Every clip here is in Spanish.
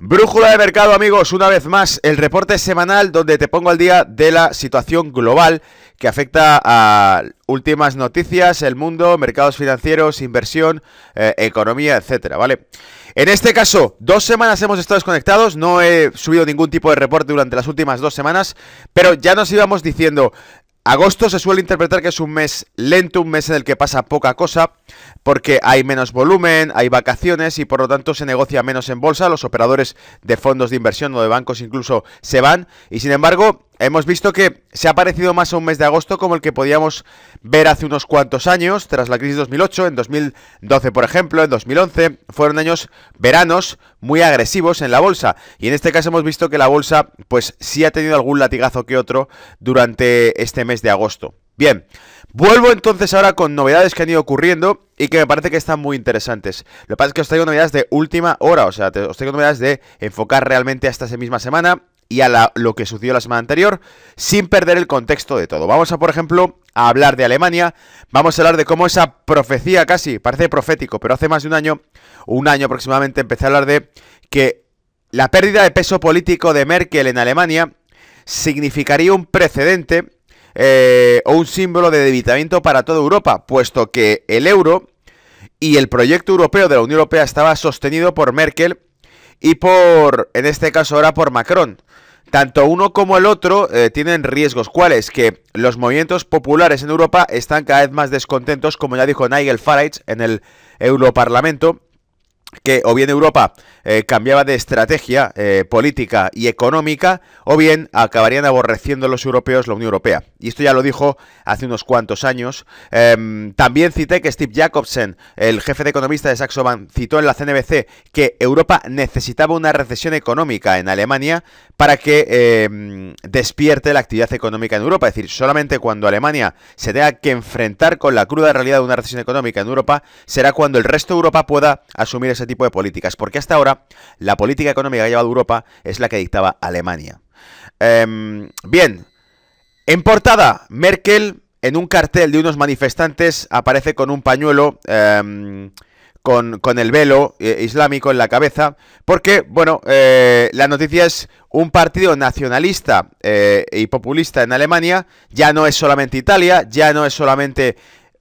Brújula de mercado amigos, una vez más el reporte semanal donde te pongo al día de la situación global que afecta a últimas noticias, el mundo, mercados financieros, inversión, eh, economía, etcétera, ¿vale? En este caso, dos semanas hemos estado desconectados, no he subido ningún tipo de reporte durante las últimas dos semanas, pero ya nos íbamos diciendo, Agosto se suele interpretar que es un mes lento, un mes en el que pasa poca cosa, porque hay menos volumen, hay vacaciones y por lo tanto se negocia menos en bolsa, los operadores de fondos de inversión o de bancos incluso se van y sin embargo Hemos visto que se ha parecido más a un mes de agosto como el que podíamos ver hace unos cuantos años, tras la crisis 2008, en 2012 por ejemplo, en 2011, fueron años veranos muy agresivos en la bolsa. Y en este caso hemos visto que la bolsa pues sí ha tenido algún latigazo que otro durante este mes de agosto. Bien, vuelvo entonces ahora con novedades que han ido ocurriendo y que me parece que están muy interesantes. Lo que pasa es que os traigo novedades de última hora, o sea, os traigo novedades de enfocar realmente hasta esa misma semana y a lo que sucedió la semana anterior sin perder el contexto de todo. Vamos a, por ejemplo, a hablar de Alemania, vamos a hablar de cómo esa profecía casi, parece profético, pero hace más de un año, un año aproximadamente, empecé a hablar de que la pérdida de peso político de Merkel en Alemania significaría un precedente eh, o un símbolo de debilitamiento para toda Europa, puesto que el euro y el proyecto europeo de la Unión Europea estaba sostenido por Merkel y por, en este caso ahora, por Macron. Tanto uno como el otro eh, tienen riesgos. ¿Cuáles? Que los movimientos populares en Europa están cada vez más descontentos, como ya dijo Nigel Farage en el Europarlamento, que o bien Europa eh, cambiaba de estrategia eh, política y económica, o bien acabarían aborreciendo los europeos la Unión Europea. Y esto ya lo dijo hace unos cuantos años. Em, también cité que Steve Jacobsen, el jefe de economista de Saxo Bank, citó en la CNBC que Europa necesitaba una recesión económica en Alemania para que em, despierte la actividad económica en Europa. Es decir, solamente cuando Alemania se tenga que enfrentar con la cruda realidad de una recesión económica en Europa, será cuando el resto de Europa pueda asumir tipo de políticas, porque hasta ahora la política económica que ha llevado Europa es la que dictaba Alemania. Em, bien, en portada, Merkel en un cartel de unos manifestantes aparece con un pañuelo. Em, con, el velo eh, islámico en la cabeza, porque, bueno, eh, la noticia es un partido nacionalista eh, y populista en Alemania, ya no es solamente Italia, ya no es solamente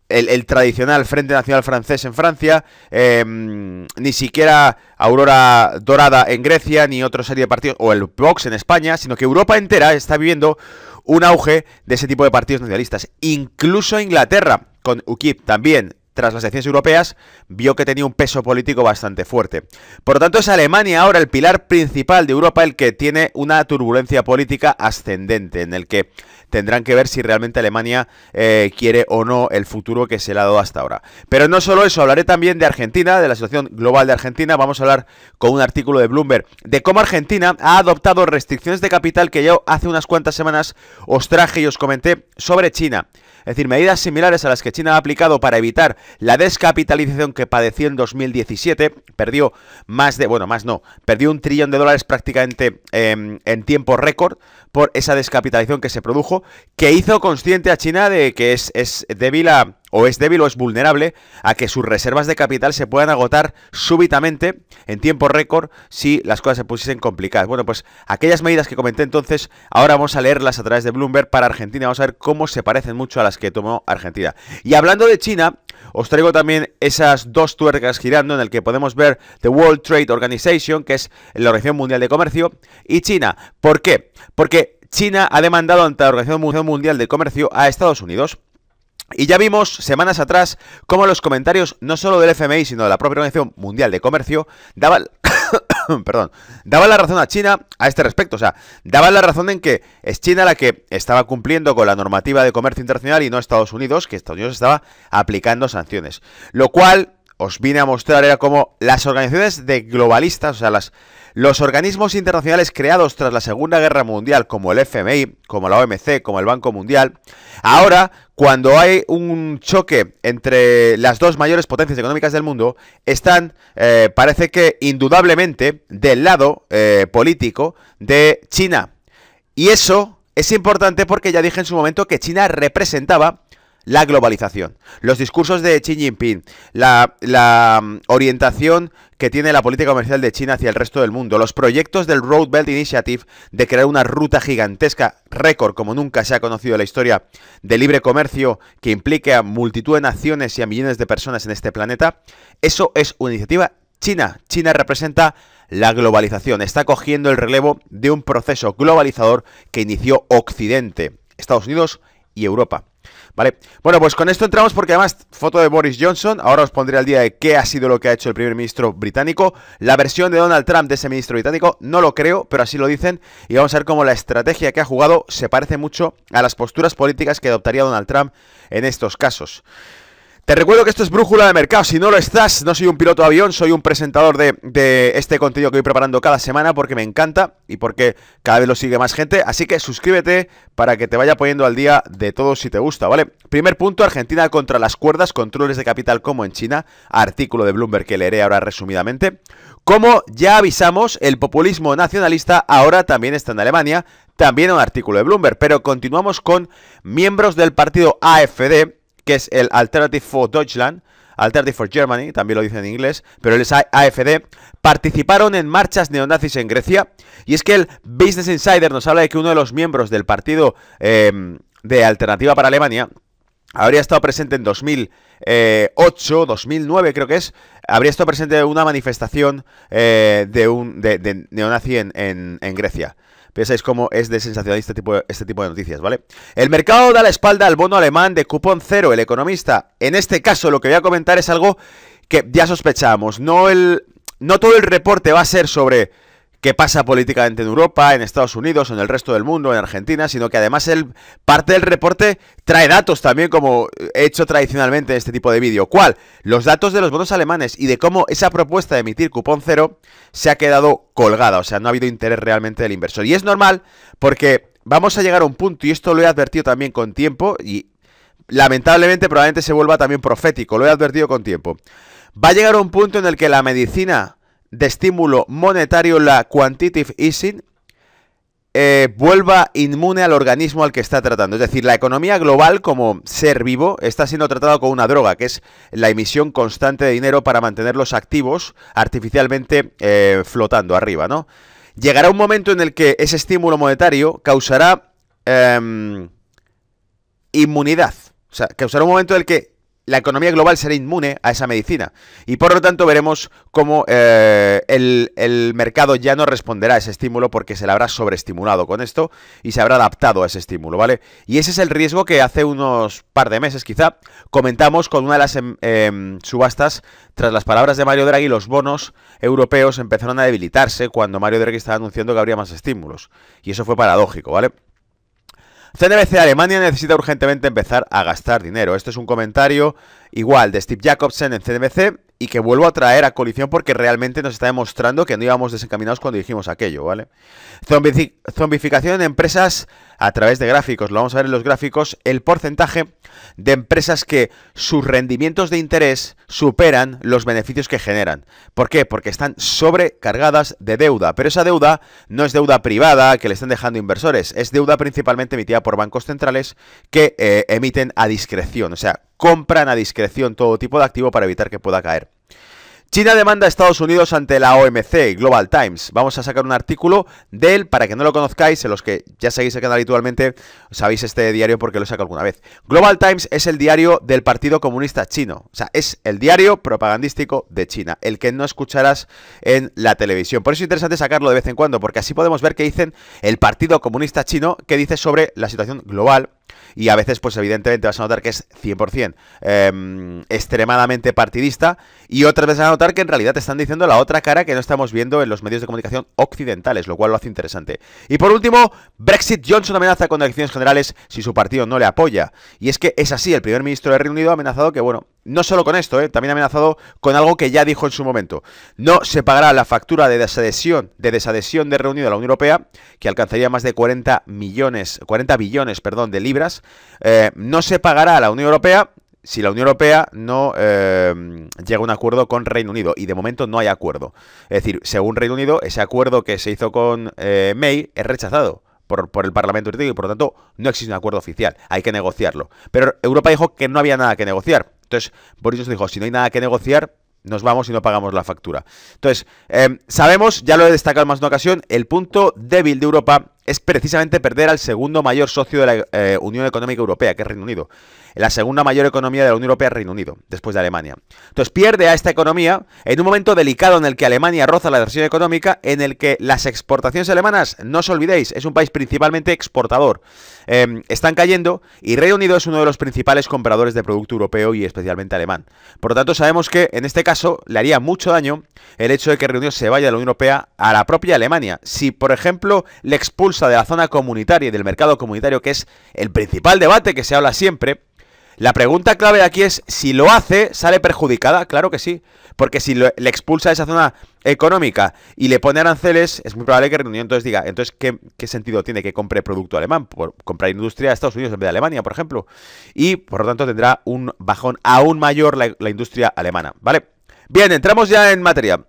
el, tradicional Frente Nacional Francés en Francia, em, ni siquiera Aurora Dorada en Grecia, ni otra serie de partidos, o el Vox en España, sino que Europa entera está viviendo un auge de ese tipo de partidos nacionalistas. Incluso Inglaterra, con UKIP también, tras las elecciones europeas, vio que tenía un peso político bastante fuerte. Por lo tanto, es Alemania ahora el pilar principal de Europa el que tiene una turbulencia política ascendente, en el que tendrán que ver si realmente Alemania eh, quiere o no el futuro que se le ha dado hasta ahora. Pero no solo eso, hablaré también de Argentina, de la situación global de Argentina. Vamos a hablar con un artículo de Bloomberg de cómo Argentina ha adoptado restricciones de capital que yo hace unas cuantas semanas os traje y os comenté sobre China. Es decir, medidas similares a las que China ha aplicado para evitar la descapitalización que padeció en 2017. Perdió más de, bueno, más no, perdió un trillón de dólares prácticamente em, en tiempo récord por esa descapitalización que se produjo, que hizo consciente a China de que es, es débil a o es débil o es vulnerable a que sus reservas de capital se puedan agotar súbitamente en tiempo récord si las cosas se pusiesen complicadas. Bueno, pues aquellas medidas que comenté entonces, ahora vamos a leerlas a través de Bloomberg para Argentina. Vamos a ver cómo se parecen mucho a las que tomó Argentina. Y hablando de China, os traigo también esas dos tuercas girando en el que podemos ver The World Trade Organization, que es la Organización Mundial de Comercio, y China. ¿Por qué? Porque China ha demandado ante la Organización Mundial de Comercio a Estados Unidos. Y ya vimos semanas atrás cómo los comentarios, no solo del FMI, sino de la propia Organización Mundial de Comercio, daban, perdón, daban la razón a China a este respecto. O sea, daban la razón en que es China la que estaba cumpliendo con la normativa de comercio internacional y no Estados Unidos, que Estados Unidos estaba aplicando sanciones. Lo cual os vine a mostrar era cómo las organizaciones de globalistas, o sea, las, los organismos internacionales creados tras la Segunda Guerra Mundial, como el FMI, como la OMC, como el Banco Mundial, ahora, cuando hay un choque entre las dos mayores potencias económicas del mundo, están, eh, parece que indudablemente, del lado eh, político de China. Y eso es importante porque ya dije en su momento que China representaba la globalización, los discursos de Xi Jinping, la, mm, orientación que tiene la política comercial de China hacia el resto del mundo, los proyectos del Road Belt Initiative de crear una ruta gigantesca, récord como nunca se ha conocido en la historia, de libre comercio que implique a multitud de naciones y a millones de personas en este planeta, eso es una iniciativa china. China representa la globalización, está cogiendo el relevo de un proceso globalizador que inició Occidente, Estados Unidos y Europa. ¿Vale? Bueno, pues con esto entramos porque además, foto de Boris Johnson, ahora os pondré al día de qué ha sido lo que ha hecho el primer ministro británico, la versión de Donald Trump de ese ministro británico, no lo creo, pero así lo dicen, y vamos a ver cómo la estrategia que ha jugado se parece mucho a las posturas políticas que adoptaría Donald Trump en estos casos. Te recuerdo que esto es Brújula de Mercado. Si no lo estás, no soy un piloto de avión, soy un presentador de, de, este contenido que voy preparando cada semana porque me encanta y porque cada vez lo sigue más gente. Así que suscríbete para que te vaya poniendo al día de todo si te gusta, ¿vale? Primer punto, Argentina contra las cuerdas, controles de capital como en China. Artículo de Bloomberg que leeré ahora resumidamente. Como ya avisamos, el populismo nacionalista ahora también está en Alemania. También un artículo de Bloomberg. Pero continuamos con miembros del partido AFD que es el Alternative for Deutschland, Alternative for Germany, también lo dicen en inglés, pero el AFD, participaron en marchas neonazis en Grecia. Y es que el Business Insider nos habla de que uno de los miembros del partido em, de Alternativa para Alemania habría estado presente en 2008, 2009 creo que es, habría estado presente en una manifestación eh, de, un, de, neonazi en, en Grecia. Pensáis cómo es de sensacionalista este tipo de, este tipo de noticias, ¿vale? El mercado da la espalda al bono alemán de cupón cero, el economista. En este caso, lo que voy a comentar es algo que ya sospechamos. No, no todo el reporte va a ser sobre Qué pasa políticamente en Europa, en Estados Unidos, en el resto del mundo, en Argentina, sino que además parte del reporte trae datos también, como he hecho tradicionalmente en este tipo de vídeo. ¿Cuál? Los datos de los bonos alemanes y de cómo esa propuesta de emitir cupón cero se ha quedado colgada, o sea, no ha habido interés realmente del inversor. Y es normal porque vamos a llegar a un punto, y esto lo he advertido también con tiempo, y lamentablemente probablemente se vuelva también profético, lo he advertido con tiempo. Va a llegar a un punto en el que la medicina de estímulo monetario, la quantitative easing, eh, vuelva inmune al organismo al que está tratando. Es decir, la economía global como ser vivo está siendo tratado con una droga, que es la emisión constante de dinero para mantener los activos artificialmente eh, flotando arriba, ¿no? Llegará un momento en el que ese estímulo monetario causará em, inmunidad. O sea, causará un momento en el que la economía global será inmune a esa medicina. Y por lo tanto veremos cómo eh, el, mercado ya no responderá a ese estímulo porque se le habrá sobreestimulado con esto y se habrá adaptado a ese estímulo, ¿vale? Y ese es el riesgo que hace unos par de meses quizá comentamos con una de las em, em, subastas tras las palabras de Mario Draghi, los bonos europeos empezaron a debilitarse cuando Mario Draghi estaba anunciando que habría más estímulos. Y eso fue paradójico, ¿vale? CNBC Alemania necesita urgentemente empezar a gastar dinero. Esto es un comentario igual de Steve Jacobsen en CNBC y que vuelvo a traer a colisión porque realmente nos está demostrando que no íbamos desencaminados cuando dijimos aquello, ¿vale? zombificación en empresas a través de gráficos. Lo vamos a ver en los gráficos. El porcentaje de empresas que sus rendimientos de interés superan los beneficios que generan. ¿Por qué? Porque están sobrecargadas de deuda. Pero esa deuda no es deuda privada que le están dejando inversores. Es deuda principalmente emitida por bancos centrales que eh, emiten a discreción. O sea, compran a discreción todo tipo de activo para evitar que pueda caer. China demanda a Estados Unidos ante la OMC, Global Times. Vamos a sacar un artículo de él para que no lo conozcáis, en los que ya seguís el canal habitualmente, sabéis este diario porque lo saco alguna vez. Global Times es el diario del Partido Comunista Chino, o sea, es el diario propagandístico de China, el que no escucharás en la televisión. Por eso es interesante sacarlo de vez en cuando, porque así podemos ver qué dicen el Partido Comunista Chino, que dice sobre la situación global y a veces, pues evidentemente vas a notar que es 100% em, extremadamente partidista y otras veces vas a notar que en realidad te están diciendo la otra cara que no estamos viendo en los medios de comunicación occidentales, lo cual lo hace interesante. Y por último, Brexit Johnson amenaza con elecciones generales si su partido no le apoya. Y es que es así, el primer ministro del Reino Unido ha amenazado que, bueno, no solo con esto, eh, también ha amenazado con algo que ya dijo en su momento. No se pagará la factura de desadhesión, de desadhesión de Reunido a la Unión Europea, que alcanzaría más de 40 millones, 40 billones, perdón, de libras. Eh, no se pagará a la Unión Europea si la Unión Europea no eh, llega a un acuerdo con Reino Unido. Y de momento no hay acuerdo. Es decir, según Reino Unido, ese acuerdo que se hizo con May es rechazado. Por, el Parlamento Europeo. y por lo tanto no existe un acuerdo oficial, hay que negociarlo. Pero Europa dijo que no había nada que negociar, entonces, Boris nos dijo, si no hay nada que negociar, nos vamos y no pagamos la factura. Entonces, eh, sabemos, ya lo he destacado en más de una ocasión, el punto débil de Europa es precisamente perder al segundo mayor socio de la eh, Unión Económica Europea, que es Reino Unido la segunda mayor economía de la Unión Europea Reino Unido, después de Alemania. Entonces pierde a esta economía en un momento delicado en el que Alemania roza la recesión económica, en el que las exportaciones alemanas, no os olvidéis, es un país principalmente exportador, em, están cayendo y Reino Unido es uno de los principales compradores de producto europeo y especialmente alemán. Por lo tanto, sabemos que en este caso le haría mucho daño el hecho de que Reino Unido se vaya de la Unión Europea a la propia Alemania. Si, por ejemplo, le expulsa de la zona comunitaria y del mercado comunitario, que es el principal debate que se habla siempre, la pregunta clave aquí es, si lo hace, ¿sale perjudicada? Claro que sí, porque si le expulsa de esa zona económica y le pone aranceles, es muy probable que Reino Unido entonces diga, entonces, ¿qué, sentido tiene que compre producto alemán? Por, comprar industria de Estados Unidos en vez de Alemania, por ejemplo. Y, por lo tanto, tendrá un bajón aún mayor la, industria alemana, ¿vale? Bien, entramos ya en materia.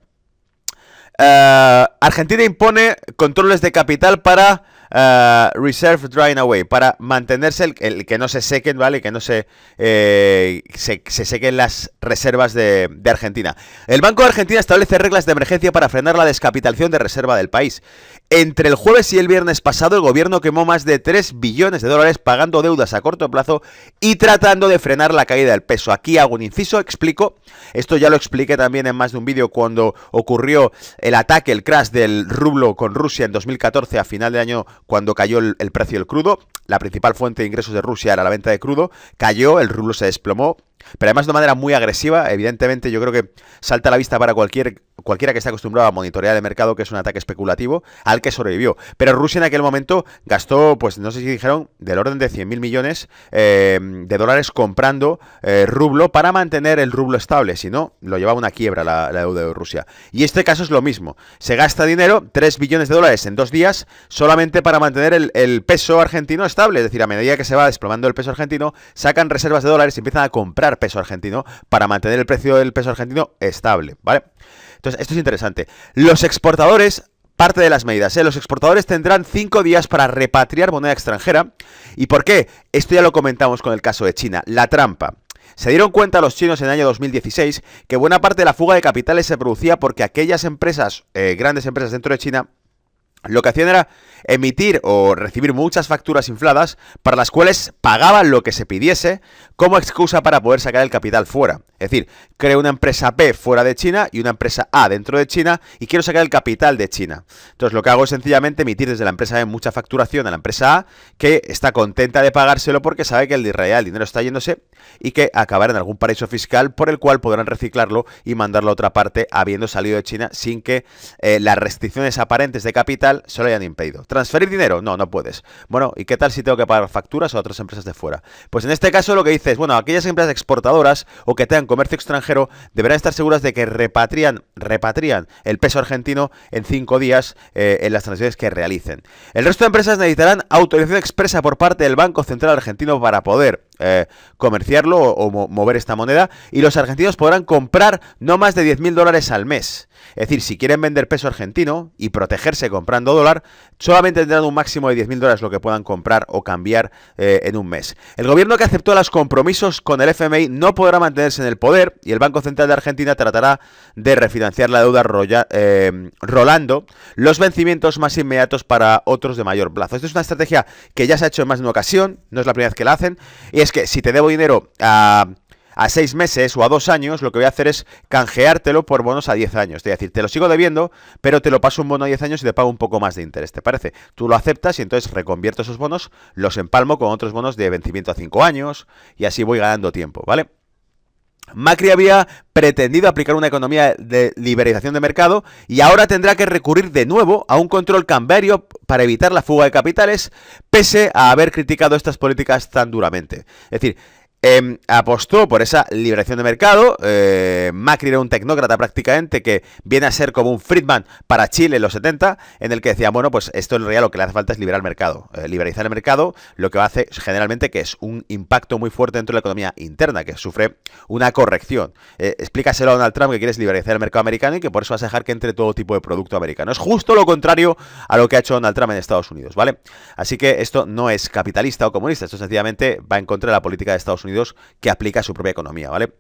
Eh, Argentina impone controles de capital para eh, reserve Drying Away, para mantenerse, el, que no se sequen, ¿vale? Que no eh, se, se, sequen las reservas de, de Argentina. El Banco de Argentina establece reglas de emergencia para frenar la descapitalización de reserva del país. Entre el jueves y el viernes pasado, el gobierno quemó más de 3 billones de dólares pagando deudas a corto plazo y tratando de frenar la caída del peso. Aquí hago un inciso, explico. Esto ya lo expliqué también en más de un vídeo cuando ocurrió el ataque, el crash del rublo con Rusia en 2014 a final de año cuando cayó el, precio del crudo. La principal fuente de ingresos de Rusia era la venta de crudo. Cayó, el rublo se desplomó pero además de manera muy agresiva, evidentemente yo creo que salta a la vista para cualquier, cualquiera que esté acostumbrado a monitorear el mercado, que es un ataque especulativo, al que sobrevivió. Pero Rusia en aquel momento gastó, pues no sé si dijeron, del orden de 100.000 millones eh, de dólares comprando eh, rublo para mantener el rublo estable, si no, lo llevaba una quiebra la, deuda de Rusia. Y este caso es lo mismo, se gasta dinero, 3 billones de dólares en dos días, solamente para mantener el peso argentino estable, es decir, a medida que se va desplomando el peso argentino, sacan reservas de dólares y empiezan a comprar peso argentino para mantener el precio del peso argentino estable, ¿vale? Entonces, esto es interesante. Los exportadores parte de las medidas. ¿eh? Los exportadores tendrán cinco días para repatriar moneda extranjera. ¿Y por qué? Esto ya lo comentamos con el caso de China. La trampa. Se dieron cuenta los chinos en el año 2016 que buena parte de la fuga de capitales se producía porque aquellas empresas, eh, grandes empresas dentro de China, lo que hacían era emitir o recibir muchas facturas infladas para las cuales pagaban lo que se pidiese como excusa para poder sacar el capital fuera. Es decir, creo una empresa B fuera de China y una empresa A dentro de China y quiero sacar el capital de China. Entonces lo que hago es sencillamente emitir desde la empresa B mucha facturación a la empresa A que está contenta de pagárselo porque sabe que el dinero está yéndose y que acabará en algún paraíso fiscal por el cual podrán reciclarlo y mandarlo a otra parte habiendo salido de China sin que eh, las restricciones aparentes de capital se lo hayan impedido. ¿Transferir dinero? No, no puedes. Bueno, ¿y qué tal si tengo que pagar facturas a otras empresas de fuera? Pues en este caso lo que dices, bueno, aquellas empresas exportadoras o que tengan comercio extranjero deberán estar seguras de que repatrian, repatrian el peso argentino en cinco días eh, en las transacciones que realicen. El resto de empresas necesitarán autorización expresa por parte del Banco Central Argentino para poder eh, comerciarlo o, mover esta moneda y los argentinos podrán comprar no más de 10.000 dólares al mes. Es decir, si quieren vender peso argentino y protegerse comprando dólar, solamente tendrán un máximo de 10.000 dólares lo que puedan comprar o cambiar eh, en un mes. El gobierno que aceptó los compromisos con el FMI no podrá mantenerse en el poder y el Banco Central de Argentina tratará de refinanciar la deuda rollando em, rolando los vencimientos más inmediatos para otros de mayor plazo. Esta es una estrategia que ya se ha hecho en más de una ocasión, no es la primera vez que la hacen, y es que si te debo dinero a, a seis meses o a dos años, lo que voy a hacer es canjeártelo por bonos a 10 años. Es decir, te lo sigo debiendo, pero te lo paso un bono a 10 años y te pago un poco más de interés, ¿te parece? Tú lo aceptas y entonces reconvierto esos bonos, los empalmo con otros bonos de vencimiento a 5 años y así voy ganando tiempo, ¿vale? Macri había pretendido aplicar una economía de liberalización de mercado y ahora tendrá que recurrir de nuevo a un control cambiario para evitar la fuga de capitales, pese a haber criticado estas políticas tan duramente. Es decir, Em, apostó por esa liberación de mercado. Eh, Macri era un tecnócrata prácticamente que viene a ser como un Friedman para Chile en los 70, en el que decía, bueno, pues esto en realidad lo que le hace falta es liberar el mercado. Eh, liberalizar el mercado lo que hace generalmente que es un impacto muy fuerte dentro de la economía interna, que sufre una corrección. Eh, explícaselo a Donald Trump que quieres liberalizar el mercado americano y que por eso vas a dejar que entre todo tipo de producto americano. Es justo lo contrario a lo que ha hecho Donald Trump en Estados Unidos, ¿vale? Así que esto no es capitalista o comunista, esto sencillamente va en contra de la política de Estados Unidos que aplica a su propia economía, ¿vale?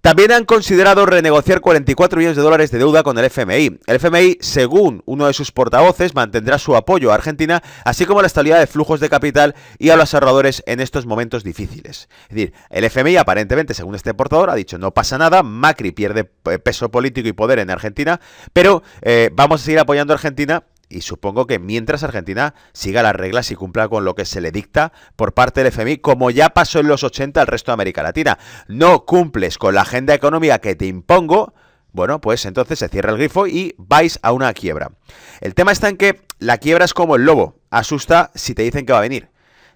También han considerado renegociar 44 millones de dólares de deuda con el FMI. El FMI, según uno de sus portavoces, mantendrá su apoyo a Argentina, así como la estabilidad de flujos de capital y a los ahorradores en estos momentos difíciles. Es decir, el FMI aparentemente, según este portador, ha dicho no pasa nada, Macri pierde eh, peso político y poder en Argentina, pero eh, vamos a seguir apoyando a Argentina y supongo que mientras Argentina siga las reglas y cumpla con lo que se le dicta por parte del FMI, como ya pasó en los 80 al resto de América Latina. No cumples con la agenda económica que te impongo, bueno, pues entonces se cierra el grifo y vais a una quiebra. El tema está en que la quiebra es como el lobo, asusta si te dicen que va a venir.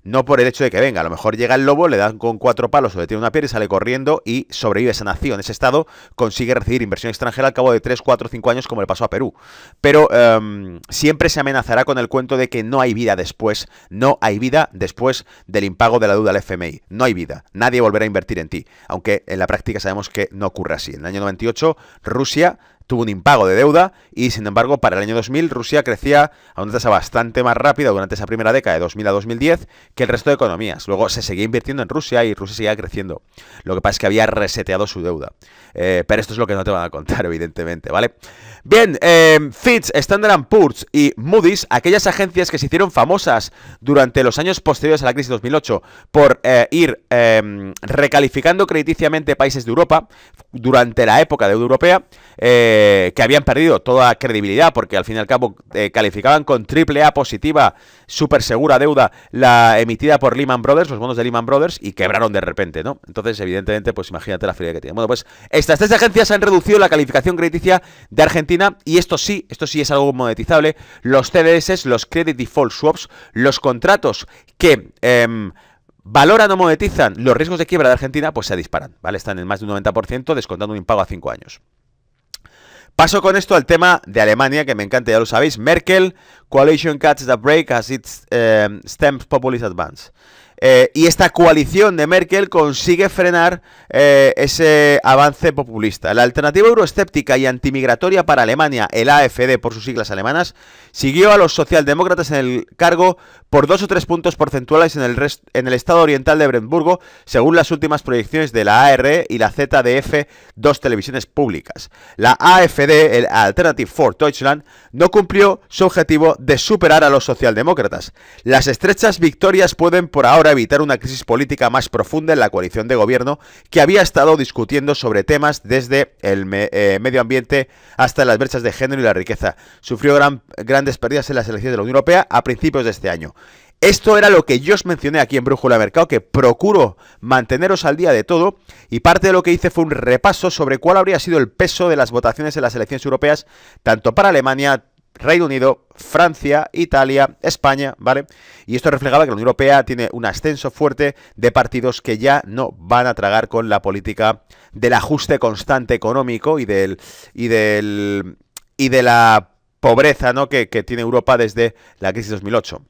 No por el hecho de que venga, a lo mejor llega el lobo, le dan con cuatro palos o le tiene una piel y sale corriendo y sobrevive esa nación, ese estado, consigue recibir inversión extranjera al cabo de 3, 4, 5 años como le pasó a Perú. Pero em, siempre se amenazará con el cuento de que no hay vida después, no hay vida después del impago de la deuda al FMI, no hay vida, nadie volverá a invertir en ti, aunque en la práctica sabemos que no ocurre así. En el año 98 Rusia tuvo un impago de deuda y sin embargo para el año 2000 Rusia crecía a una tasa bastante más rápida durante esa primera década de 2000 a 2010 que el resto de economías. Luego se seguía invirtiendo en Rusia y Rusia seguía creciendo. Lo que pasa es que había reseteado su deuda. Eh, pero esto es lo que no te van a contar evidentemente, ¿vale? Bien, eh, Fitch, Standard Poor's y Moody's, aquellas agencias que se hicieron famosas durante los años posteriores a la crisis de 2008 por eh, ir em, recalificando crediticiamente países de Europa durante la época de deuda europea, eh, eh, que habían perdido toda credibilidad porque al fin y al cabo eh, calificaban con triple A positiva, súper segura deuda, la emitida por Lehman Brothers, los bonos de Lehman Brothers, y quebraron de repente, ¿no? Entonces, evidentemente, pues imagínate la fría que tiene. Bueno, pues estas tres agencias han reducido la calificación crediticia de Argentina y esto sí, esto sí es algo monetizable, los CDS, los Credit Default Swaps, los contratos que... Em, valoran o monetizan los riesgos de quiebra de Argentina, pues se disparan, ¿vale? Están en más de un 90%, descontando un impago a 5 años. Paso con esto al tema de Alemania, que me encanta, ya lo sabéis. Merkel, Coalition cuts the break as it eh, stems populist advance. Eh, y esta coalición de Merkel consigue frenar eh, ese avance populista. La alternativa euroescéptica y antimigratoria para Alemania, el AFD por sus siglas alemanas, siguió a los socialdemócratas en el cargo por dos o tres puntos porcentuales en el, en el estado oriental de Brandenburgo, según las últimas proyecciones de la AR y la ZDF, dos televisiones públicas. La AFD, el Alternative for Deutschland, no cumplió su objetivo de superar a los socialdemócratas. Las estrechas victorias pueden por ahora evitar una crisis política más profunda en la coalición de gobierno que había estado discutiendo sobre temas desde el eh, medio ambiente hasta las brechas de género y la riqueza. Sufrió gran grandes pérdidas en las elecciones de la Unión Europea a principios de este año. Esto era lo que yo os mencioné aquí en Brújula Mercado, que procuro manteneros al día de todo, y parte de lo que hice fue un repaso sobre cuál habría sido el peso de las votaciones en las elecciones europeas, tanto para Alemania, Reino Unido, Francia, Italia, España, ¿vale? Y esto reflejaba que la Unión Europea tiene un ascenso fuerte de partidos que ya no van a tragar con la política del ajuste constante económico y del y del y de la pobreza, ¿no? que, tiene Europa desde la crisis 2008.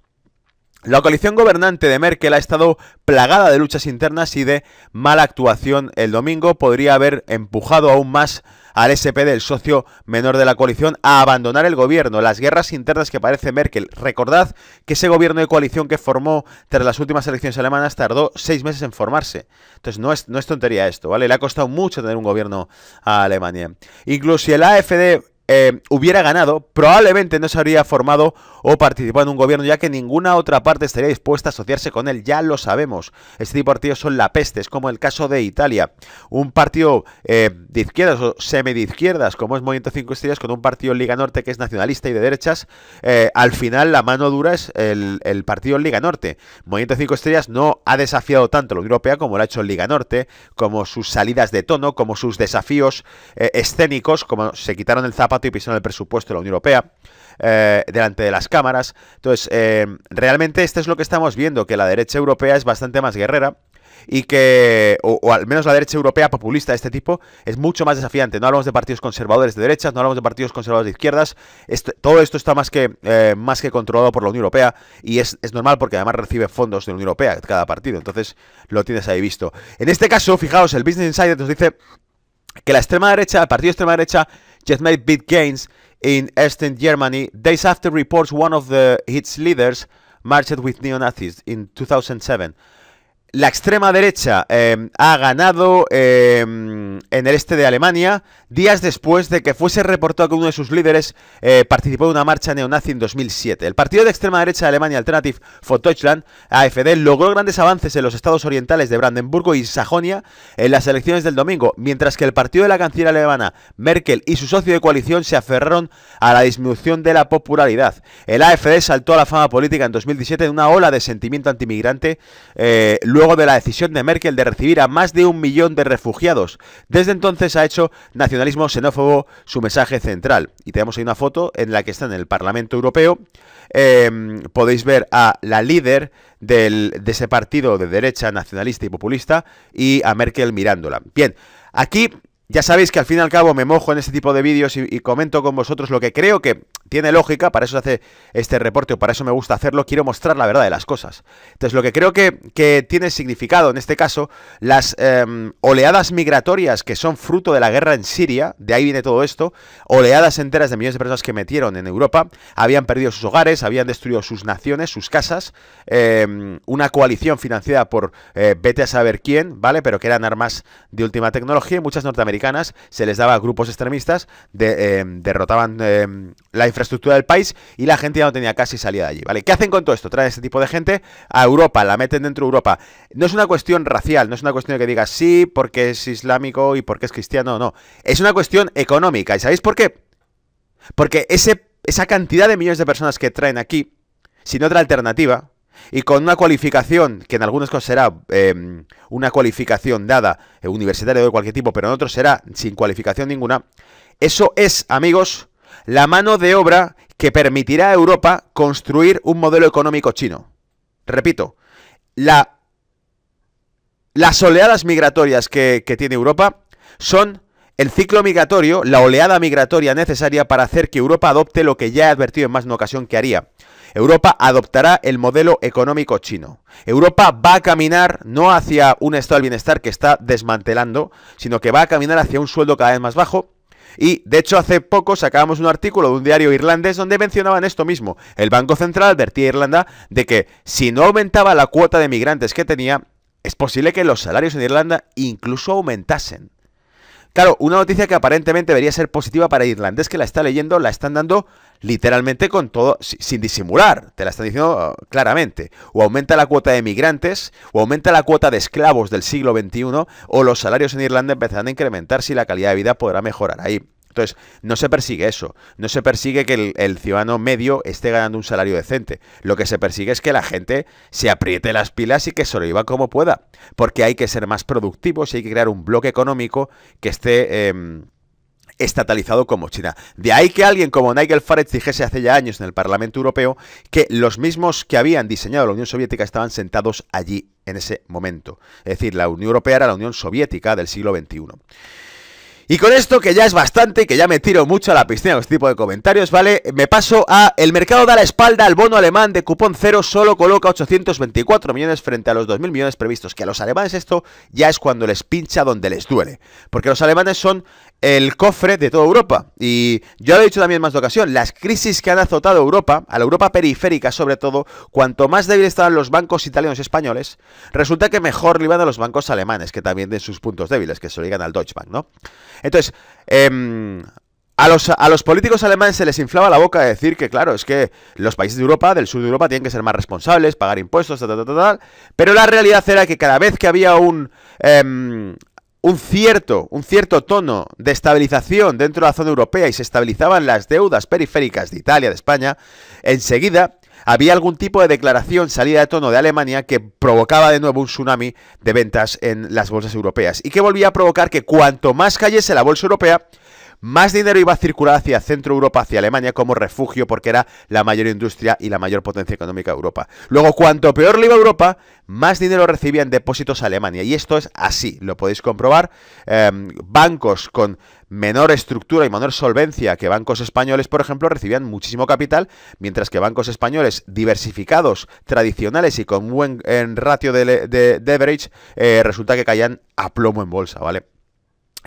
La coalición gobernante de Merkel ha estado plagada de luchas internas y de mala actuación el domingo podría haber empujado aún más al SPD, el socio menor de la coalición, a abandonar el gobierno. Las guerras internas que parece Merkel. Recordad que ese gobierno de coalición que formó tras las últimas elecciones alemanas tardó seis meses en formarse. Entonces no es, no es tontería esto, ¿vale? Le ha costado mucho tener un gobierno a Alemania. Incluso si el AFD eh, hubiera ganado, probablemente no se habría formado o participado en un gobierno, ya que ninguna otra parte estaría dispuesta a asociarse con él, ya lo sabemos. Este tipo de partidos son la peste, es como el caso de Italia. Un partido eh, de izquierdas o semi de izquierdas, como es Movimiento 5 Estrellas, con un partido Liga Norte que es nacionalista y de derechas, eh, al final la mano dura es el, partido partido Liga Norte. Movimiento 5 Estrellas no ha desafiado tanto a la Unión Europea como lo ha hecho Liga Norte, como sus salidas de tono, como sus desafíos escénicos, como se quitaron el zapato y pisando el presupuesto de la Unión Europea. Eh, delante de las cámaras. Entonces, eh, realmente esto es lo que estamos viendo, que la derecha europea es bastante más guerrera y que, o, al menos la derecha europea populista de este tipo, es mucho más desafiante. No hablamos de partidos conservadores de derechas, no hablamos de partidos conservadores de izquierdas. Este, todo esto está más que, eh, más que controlado por la Unión Europea y es, es, normal porque además recibe fondos de la Unión Europea cada partido. Entonces, lo tienes ahí visto. En este caso, fijaos, el Business Insider nos dice que la extrema derecha, el partido extrema derecha, made big gains in eastern Germany, days after reports one of the, its leaders marched with neo-Nazis in 2007. La extrema derecha em, ha ganado em, en el este de Alemania días después de que fuese reportado que uno de sus líderes eh, participó de una marcha neonazi en 2007. El partido de extrema derecha de Alemania Alternative for Deutschland, AFD, logró grandes avances en los estados orientales de Brandenburgo y Sajonia en las elecciones del domingo, mientras que el partido de la canciller alemana Merkel y su socio de coalición se aferraron a la disminución de la popularidad. El AFD saltó a la fama política en 2017 en una ola de sentimiento antimigrante, eh, luego luego de la decisión de Merkel de recibir a más de un millón de refugiados. Desde entonces ha hecho nacionalismo xenófobo su mensaje central. Y tenemos ahí una foto en la que está en el Parlamento Europeo. Em, podéis ver a la líder de ese partido de derecha nacionalista y populista y a Merkel mirándola. Bien, aquí ya sabéis que al fin y al cabo me mojo en este tipo de vídeos y, comento con vosotros lo que creo que tiene lógica, para eso se hace este reporte o para eso me gusta hacerlo, quiero mostrar la verdad de las cosas. Entonces, lo que creo que, tiene significado en este caso, las em, oleadas migratorias que son fruto de la guerra en Siria, de ahí viene todo esto, oleadas enteras de millones de personas que metieron en Europa, habían perdido sus hogares, habían destruido sus naciones, sus casas, em, una coalición financiada por eh, vete a saber quién, ¿vale? Pero que eran armas de última tecnología muchas norteamericanas se les daba a grupos extremistas, de, em, derrotaban la infraestructura del país y la gente ya no tenía casi salida de allí, ¿vale? ¿Qué hacen con todo esto? Traen este tipo de gente a Europa, la meten dentro de Europa. No es una cuestión racial, no es una cuestión que digas sí porque es islámico y porque es cristiano, no. Es una cuestión económica. ¿Y sabéis por qué? Porque ese, esa cantidad de millones de personas que traen aquí, sin otra alternativa, y con una cualificación que en algunos casos será em, una cualificación dada eh, universitaria de cualquier tipo, pero en otros será sin cualificación ninguna, eso es, amigos, la mano de obra que permitirá a Europa construir un modelo económico chino. Repito, la, las oleadas migratorias que, que tiene Europa son el ciclo migratorio, la oleada migratoria necesaria para hacer que Europa adopte lo que ya he advertido en más de una ocasión que haría. Europa adoptará el modelo económico chino. Europa va a caminar no hacia un estado del bienestar que está desmantelando, sino que va a caminar hacia un sueldo cada vez más bajo, y de hecho hace poco sacábamos un artículo de un diario irlandés donde mencionaban esto mismo. El Banco Central advertía a Irlanda de que si no aumentaba la cuota de migrantes que tenía, es posible que los salarios en Irlanda incluso aumentasen. Claro, una noticia que aparentemente debería ser positiva para irlandés que la está leyendo, la están dando literalmente con todo, sin disimular, te la están diciendo ah, claramente. O aumenta la cuota de migrantes, o aumenta la cuota de esclavos del siglo XXI, o los salarios en Irlanda empezarán a incrementar si la calidad de vida podrá mejorar ahí. Entonces, no se persigue eso, no se persigue que el, ciudadano medio esté ganando un salario decente. Lo que se persigue es que la gente se apriete las pilas y que sobreviva como pueda, porque hay que ser más productivos y hay que crear un bloque económico que esté... Em, estatalizado como China. De ahí que alguien como Nigel Farage dijese hace ya años en el Parlamento Europeo que los mismos que habían diseñado la Unión Soviética estaban sentados allí en ese momento. Es decir, la Unión Europea era la Unión Soviética del siglo XXI. Y con esto, que ya es bastante, que ya me tiro mucho a la piscina con este tipo de comentarios, ¿vale? Me paso a el mercado da la espalda al bono alemán de cupón cero, solo coloca 824 millones frente a los 2.000 millones previstos. Que a los alemanes esto ya es cuando les pincha donde les duele. Porque los alemanes son el cofre de toda Europa. Y yo lo he dicho también en más de ocasión, las crisis que han azotado Europa, a la Europa periférica sobre todo, cuanto más débiles estaban los bancos italianos y españoles, resulta que mejor le iban a los bancos alemanes, que también de sus puntos débiles, que se ligan al Deutsche Bank, ¿no? Entonces, em, a los, a los, políticos alemanes se les inflaba la boca decir que, claro, es que los países de Europa, del sur de Europa, tienen que ser más responsables, pagar impuestos, tal, tal, tal, tal. Pero la realidad era que cada vez que había un, em, un cierto, un cierto tono de estabilización dentro de la zona europea y se estabilizaban las deudas periféricas de Italia, de España, enseguida había algún tipo de declaración salida de tono de Alemania que provocaba de nuevo un tsunami de ventas en las bolsas europeas y que volvía a provocar que cuanto más cayese la bolsa europea, más dinero iba a circular hacia Centro Europa, hacia Alemania como refugio porque era la mayor industria y la mayor potencia económica de Europa. Luego, cuanto peor le iba a Europa, más dinero recibían depósitos a Alemania. Y esto es así, lo podéis comprobar. Em, bancos con menor estructura y menor solvencia que bancos españoles, por ejemplo, recibían muchísimo capital, mientras que bancos españoles diversificados, tradicionales y con buen ratio de, leverage, eh, resulta que caían a plomo en bolsa, ¿vale?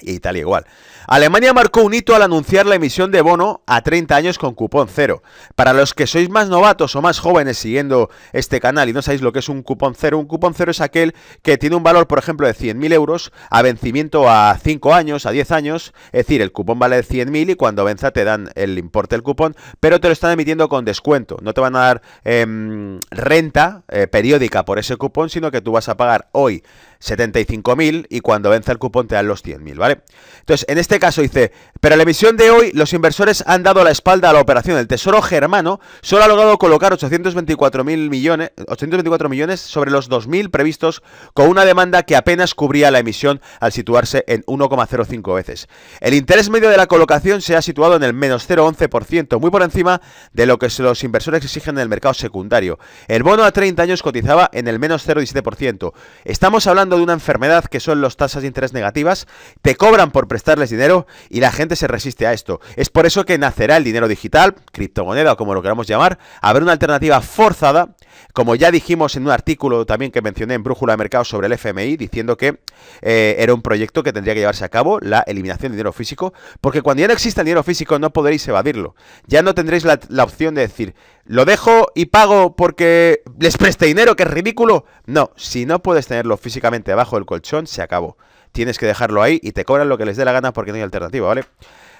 Y Italia igual. Alemania marcó un hito al anunciar la emisión de bono a 30 años con cupón cero. Para los que sois más novatos o más jóvenes siguiendo este canal y no sabéis lo que es un cupón cero, un cupón cero es aquel que tiene un valor, por ejemplo, de 100.000 euros a vencimiento a 5 años, a 10 años. Es decir, el cupón vale 100.000 y cuando venza te dan el importe del cupón, pero te lo están emitiendo con descuento. No te van a dar em, renta eh, periódica por ese cupón, sino que tú vas a pagar hoy 75.000 y cuando vence el cupón te dan los 100.000, ¿vale? Entonces, en este caso dice, pero la emisión de hoy los inversores han dado la espalda a la operación. El Tesoro germano solo ha logrado colocar 824.000 millones, 824 millones sobre los 2.000 previstos con una demanda que apenas cubría la emisión al situarse en 1,05 veces. El interés medio de la colocación se ha situado en el menos 0,11%, muy por encima de lo que los inversores exigen en el mercado secundario. El bono a 30 años cotizaba en el menos 0,17%. Estamos hablando de una enfermedad que son las tasas de interés negativas, te cobran por prestarles dinero y la gente se resiste a esto. Es por eso que nacerá el dinero digital, criptomoneda o como lo queramos llamar, ver una alternativa forzada como ya dijimos en un artículo también que mencioné en Brújula de Mercado sobre el FMI, diciendo que eh, era un proyecto que tendría que llevarse a cabo, la eliminación de dinero físico, porque cuando ya no exista el dinero físico no podréis evadirlo. Ya no tendréis la, opción de decir, lo dejo y pago porque les preste dinero, que es ridículo. No, si no puedes tenerlo físicamente debajo del colchón, se acabó. Tienes que dejarlo ahí y te cobran lo que les dé la gana porque no hay alternativa, ¿vale?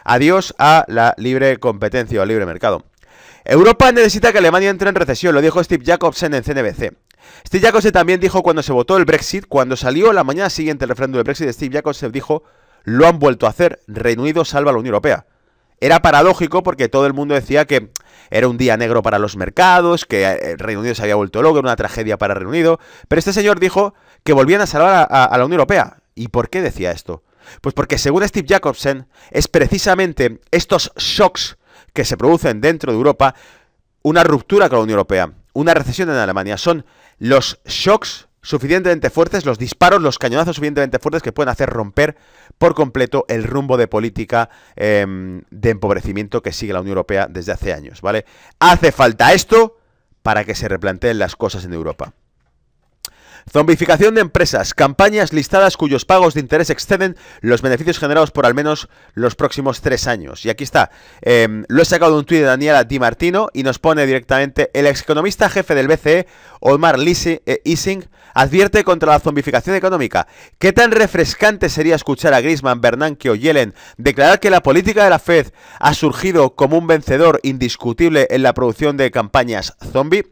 Adiós a la libre competencia o al libre mercado. Europa necesita que Alemania entre en recesión, lo dijo Steve Jacobsen en CNBC. Steve Jacobsen también dijo cuando se votó el Brexit, cuando salió la mañana siguiente el referéndum del Brexit, Steve Jacobsen dijo, lo han vuelto a hacer, Reino Unido salva a la Unión Europea. Era paradójico porque todo el mundo decía que era un día negro para los mercados, que eh, el Reino Unido se había vuelto loco, era una tragedia para el Reino Unido, pero este señor dijo que volvían a salvar a la Unión Europea. ¿Y por qué decía esto? Pues porque según Steve Jacobsen, es precisamente estos shocks que se producen dentro de Europa, una ruptura con la Unión Europea, una recesión en Alemania. Son los shocks suficientemente fuertes, los disparos, los cañonazos suficientemente fuertes que pueden hacer romper por completo el rumbo de política em, de empobrecimiento que sigue la Unión Europea desde hace años, ¿vale? Hace falta esto para que se replanteen las cosas en Europa. Zombificación de empresas, campañas listadas cuyos pagos de interés exceden los beneficios generados por al menos los próximos tres años. Y aquí está, em, lo he sacado de un tuit de Daniela Di Martino y nos pone directamente, el economista jefe del BCE, Omar Lise, eh, Ising, advierte contra la zombificación económica. ¿Qué tan refrescante sería escuchar a Grisman, Bernanke o Yellen declarar que la política de la Fed ha surgido como un vencedor indiscutible en la producción de campañas zombie?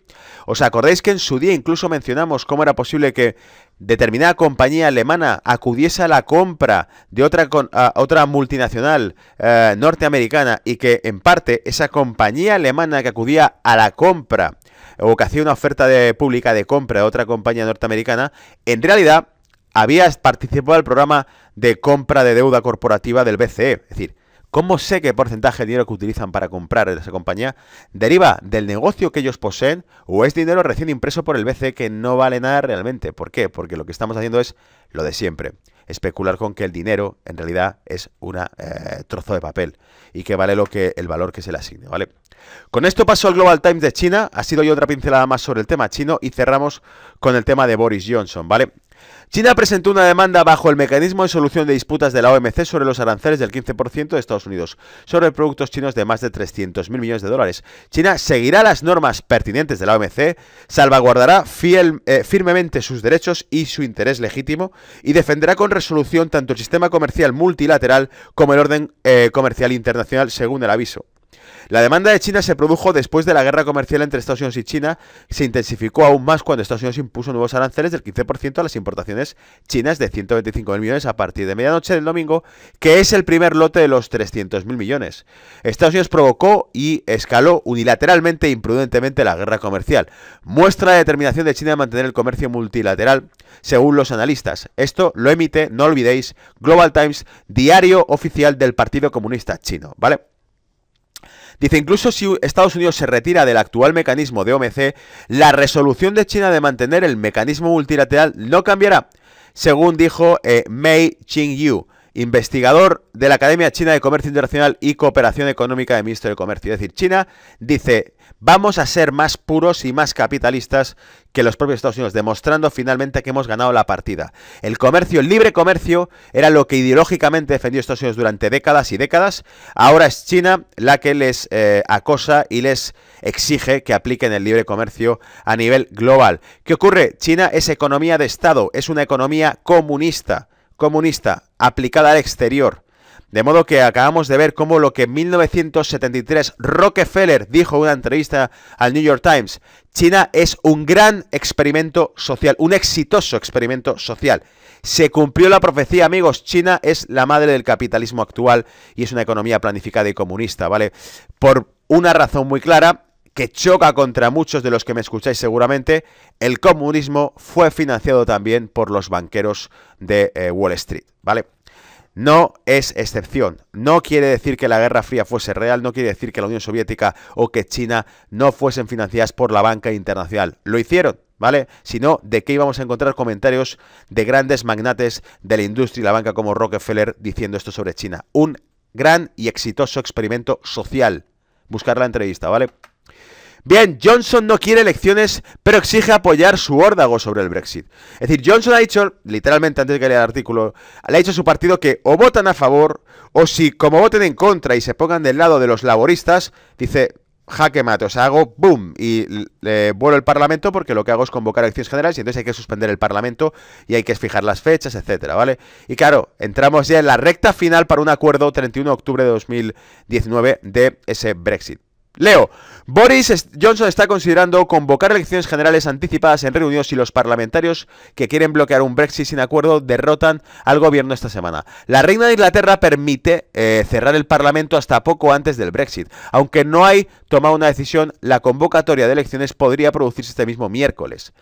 ¿Os acordáis que en su día incluso mencionamos cómo era posible que determinada compañía alemana acudiese a la compra de otra, multinacional eh, norteamericana y que en parte esa compañía alemana que acudía a la compra o que hacía una oferta pública de compra de otra compañía norteamericana, en realidad había participado al programa de compra de deuda corporativa del BCE. Es decir, ¿Cómo sé qué porcentaje de dinero que utilizan para comprar esa compañía deriva del negocio que ellos poseen o es dinero recién impreso por el BCE que no vale nada realmente? ¿Por qué? Porque lo que estamos haciendo es lo de siempre. Especular con que el dinero en realidad es un eh, trozo de papel y que vale lo que el valor que se le asigne, ¿vale? Con esto paso al Global Times de China. Ha sido yo otra pincelada más sobre el tema chino y cerramos con el tema de Boris Johnson, ¿vale? China presentó una demanda bajo el mecanismo de solución de disputas de la OMC sobre los aranceles del 15% de Estados Unidos sobre productos chinos de más de 300.000 millones de dólares. China seguirá las normas pertinentes de la OMC, salvaguardará eh, firmemente sus derechos y su interés legítimo y defenderá con resolución tanto el sistema comercial multilateral como el orden eh, comercial internacional según el aviso. La demanda de China se produjo después de la guerra comercial entre Estados Unidos y China, se intensificó aún más cuando Estados Unidos impuso nuevos aranceles del 15% a las importaciones chinas de 125.000 millones a partir de medianoche del domingo, que es el primer lote de los 300.000 millones. Estados Unidos provocó y escaló unilateralmente e imprudentemente la guerra comercial, muestra la determinación de China de mantener el comercio multilateral, según los analistas. Esto lo emite, no olvidéis, Global Times, diario oficial del Partido Comunista Chino, ¿vale? Dice, incluso si Estados Unidos se retira del actual mecanismo de OMC, la resolución de China de mantener el mecanismo multilateral no cambiará, según dijo eh, Mei Qingyu, investigador de la Academia China de Comercio Internacional y Cooperación Económica del Ministro de Comercio. Es decir, China dice, Vamos a ser más puros y más capitalistas que los propios Estados Unidos, demostrando finalmente que hemos ganado la partida. El comercio, el libre comercio, era lo que ideológicamente defendió Estados Unidos durante décadas y décadas. Ahora es China la que les eh, acosa y les exige que apliquen el libre comercio a nivel global. ¿Qué ocurre? China es economía de Estado, es una economía comunista, comunista, aplicada al exterior. De modo que acabamos de ver cómo lo que en 1973 Rockefeller dijo en una entrevista al New York Times, China es un gran experimento social, un exitoso experimento social. Se cumplió la profecía, amigos, China es la madre del capitalismo actual y es una economía planificada y comunista, ¿vale? Por una razón muy clara, que choca contra muchos de los que me escucháis seguramente, el comunismo fue financiado también por los banqueros de eh, Wall Street, ¿vale? no es excepción. No quiere decir que la Guerra Fría fuese real, no quiere decir que la Unión Soviética o que China no fuesen financiadas por la banca internacional. Lo hicieron, ¿vale? Si no, ¿de qué íbamos a encontrar comentarios de grandes magnates de la industria y la banca como Rockefeller diciendo esto sobre China? Un gran y exitoso experimento social. Buscar la entrevista, ¿vale? Bien, Johnson no quiere elecciones, pero exige apoyar su órdago sobre el Brexit. Es decir, Johnson ha dicho, literalmente antes de que lea el artículo, le ha dicho a su partido que o votan a favor, o si como voten en contra y se pongan del lado de los laboristas, dice, jaque mate, o sea, hago boom y vuelo el Parlamento porque lo que hago es convocar elecciones generales y entonces hay que suspender el Parlamento y hay que fijar las fechas, etcétera, ¿vale? Y claro, entramos ya en la recta final para un acuerdo 31 de octubre de 2019 de ese Brexit. Leo, Boris Johnson está considerando convocar elecciones generales anticipadas en Reino Unido si los parlamentarios que quieren bloquear un Brexit sin acuerdo derrotan al gobierno esta semana. La reina de Inglaterra permite eh, cerrar el Parlamento hasta poco antes del Brexit. Aunque no hay tomado una decisión, la convocatoria de elecciones podría producirse este mismo miércoles.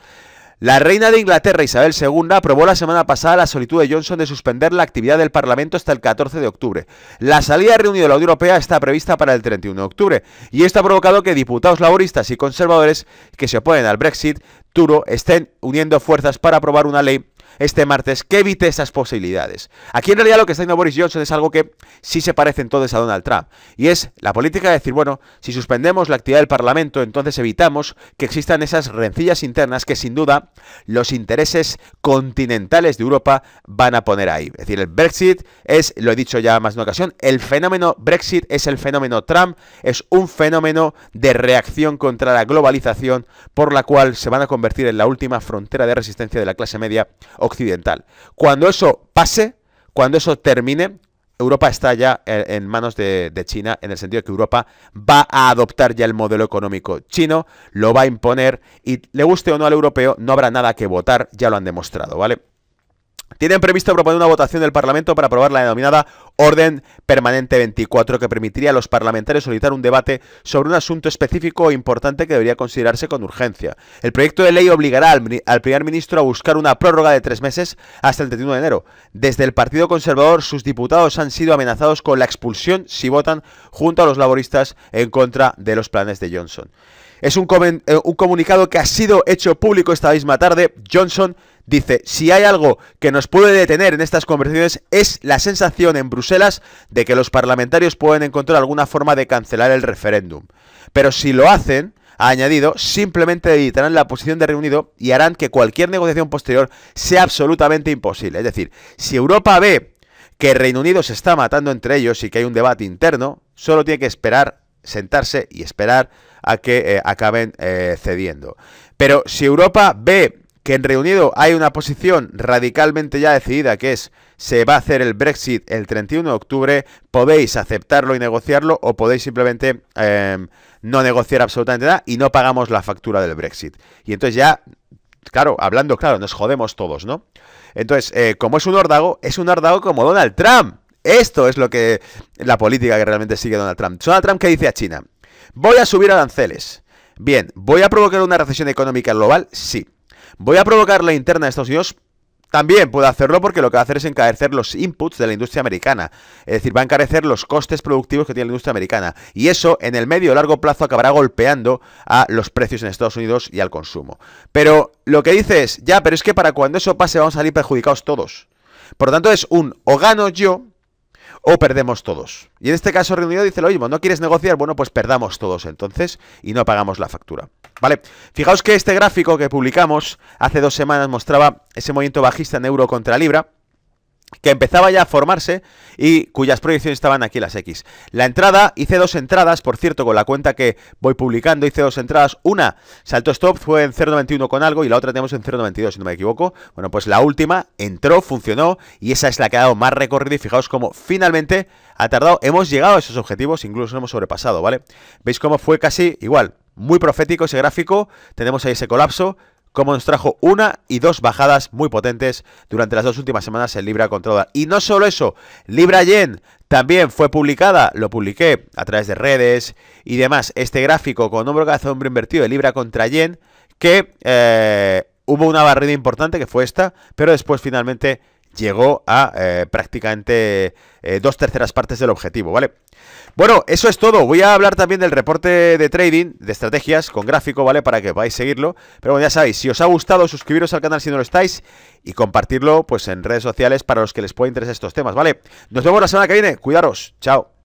La reina de Inglaterra, Isabel II, aprobó la semana pasada la solicitud de Johnson de suspender la actividad del Parlamento hasta el 14 de octubre. La salida de de la Unión Europea está prevista para el 31 de octubre, y esto ha provocado que diputados laboristas y conservadores que se oponen al Brexit duro estén uniendo fuerzas para aprobar una ley este martes que evite esas posibilidades. Aquí en realidad lo que está haciendo Boris Johnson es algo que sí se parece entonces a Donald Trump, y es la política de decir, bueno, si suspendemos la actividad del Parlamento, entonces evitamos que existan esas rencillas internas que sin duda los intereses continentales de Europa van a poner ahí. Es decir, el Brexit es, lo he dicho ya más de una ocasión, el fenómeno Brexit es el fenómeno Trump, es un fenómeno de reacción contra la globalización por la cual se van a convertir en la última frontera de resistencia de la clase media occidental. Cuando eso pase, cuando eso termine, Europa está ya eh, en manos de, China, en el sentido de que Europa va a adoptar ya el modelo económico chino, lo va a imponer y le guste o no al europeo, no habrá nada que votar, ya lo han demostrado, ¿vale? Tienen previsto proponer una votación del Parlamento para aprobar la denominada Orden Permanente 24, que permitiría a los parlamentarios solicitar un debate sobre un asunto específico o e importante que debería considerarse con urgencia. El proyecto de ley obligará al, primer ministro a buscar una prórroga de tres meses hasta el 31 de enero. Desde el Partido Conservador, sus diputados han sido amenazados con la expulsión si votan junto a los laboristas en contra de los planes de Johnson. Es un, eh, un comunicado que ha sido hecho público esta misma tarde. Johnson Dice, si hay algo que nos puede detener en estas conversaciones es la sensación en Bruselas de que los parlamentarios pueden encontrar alguna forma de cancelar el referéndum. Pero si lo hacen, ha añadido, simplemente editarán la posición de Unido y harán que cualquier negociación posterior sea absolutamente imposible. Es decir, si Europa ve que Reino Unido se está matando entre ellos y que hay un debate interno, solo tiene que esperar, sentarse y esperar a que eh, acaben eh, cediendo. Pero si Europa ve que en Reunido hay una posición radicalmente ya decidida, que es se va a hacer el Brexit el 31 de octubre, podéis aceptarlo y negociarlo o podéis simplemente em, no negociar absolutamente nada y no pagamos la factura del Brexit. Y entonces ya, claro, hablando claro, nos jodemos todos, ¿no? Entonces, eh, como es un órdago, es un órdago como Donald Trump. Esto es lo que la política que realmente sigue Donald Trump. Donald Trump que dice a China, voy a subir aranceles. Bien, ¿voy a provocar una recesión económica global? Sí. Voy a provocar la interna de Estados Unidos también puedo hacerlo porque lo que va a hacer es encarecer los inputs de la industria americana. Es decir, va a encarecer los costes productivos que tiene la industria americana. Y eso, en el medio o largo plazo, acabará golpeando a los precios en Estados Unidos y al consumo. Pero lo que dice es, ya, pero es que para cuando eso pase vamos a salir perjudicados todos. Por lo tanto, es un o gano yo o perdemos todos. Y en este caso Reunido dice lo mismo, no quieres negociar, bueno, pues perdamos todos entonces y no pagamos la factura. ¿Vale? Fijaos que este gráfico que publicamos hace dos semanas mostraba ese movimiento bajista en euro contra libra, que empezaba ya a formarse y cuyas proyecciones estaban aquí las X. La entrada, hice dos entradas, por cierto, con la cuenta que voy publicando, hice dos entradas. Una saltó stop, fue en 0.91 con algo y la otra tenemos en 0.92, si no me equivoco. Bueno, pues la última entró, funcionó y esa es la que ha dado más recorrido y fijaos cómo finalmente ha tardado. Hemos llegado a esos objetivos, incluso no hemos sobrepasado, ¿vale? ¿Veis cómo fue casi igual? Muy profético ese gráfico, tenemos ahí ese colapso, como nos trajo una y dos bajadas muy potentes durante las dos últimas semanas en Libra contra dólar. Y no solo eso, Libra Yen también fue publicada, lo publiqué a través de redes y demás, este gráfico con hombro gazón hombre invertido de Libra contra Yen, que eh, hubo una barrida importante que fue esta, pero después finalmente llegó a eh, prácticamente eh, dos terceras partes del objetivo, ¿vale? Bueno, eso es todo. Voy a hablar también del reporte de trading, de estrategias, con gráfico, ¿vale? Para que podáis seguirlo. Pero bueno, ya sabéis, si os ha gustado, suscribiros al canal si no lo estáis y compartirlo pues en redes sociales para los que les pueda interesar estos temas, ¿vale? Nos vemos la semana que viene. Cuidaros. Chao.